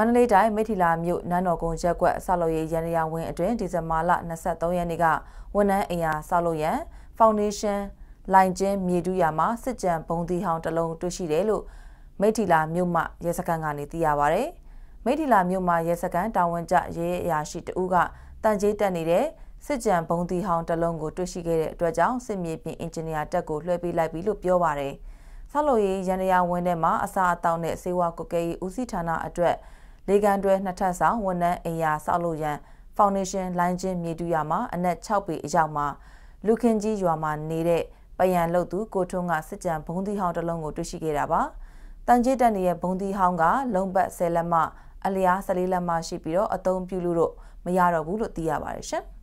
မန္တလေးတိုင်းမိထီလာမြို့နန်းတော်ကုန်းရက်ကွက်ဆောက်လုပ်ရေးရန်ရာဝင်းအတွင်းဒီဇင်ဘာလ23ရက်နေ့ကဝန်ထမ်းအင်အားဆောက်လုပ်ရန် Foundation လိုင်ကျင်းမြေတူးရမှာစစ်ကြံဘုံသီဟောင်းတစ်လုံးတွေ့ရှိတယ်လို့မိထီလာမြို့မှရဲစခန်းကနေသိရပါဗျ။မိထီလာမြို့မှရဲစခန်းတာဝန်ကျရဲအရာရှိတဦးကတန်ကြေးတက်နေတဲ့စစ်ကြံဘုံသီဟောင်းတစ်လုံးကိုတွေ့ရှိခဲ့တဲ့အတွက်ကြောင့်စစ်မြေပြင်အင်ဂျင်နီယာတပ်ကိုလွှဲပေးလိုက်ပြီလို့ပြောပါဗျ။ဆောက်လုပ်ရေးရန်ရာဝင်းထဲမှာအစာအသောက်နဲ့စေဝါကုကဲရေးဦးစီးဌာနအတွက်လေကန်တွဲနှစ်ထပ်ဆောင်ဝန်ထမ်းအိမ်ယာဆောက်လုပ်ရန် Foundation လိုင်းချင်းမြေတူရမှာအနက်6ပေအရောက်မှာလူခင်ကြီးရွာမှာနေတဲ့ပယံလုတ်သူကိုထွန်းကစစ်ကြံဘုံသီးဟောင်းတစ်လုံးကိုတွေ့ရှိခဲ့တာပါ။တန်ကြီးတက်နေတဲ့ဘုံသီးဟောင်းကလုံပတ်10လက်မအလျား14လက်မရှိပြီးတော့အသုံးပြုလို့မရတော့ဘူးလို့သိရပါတယ်ရှင်။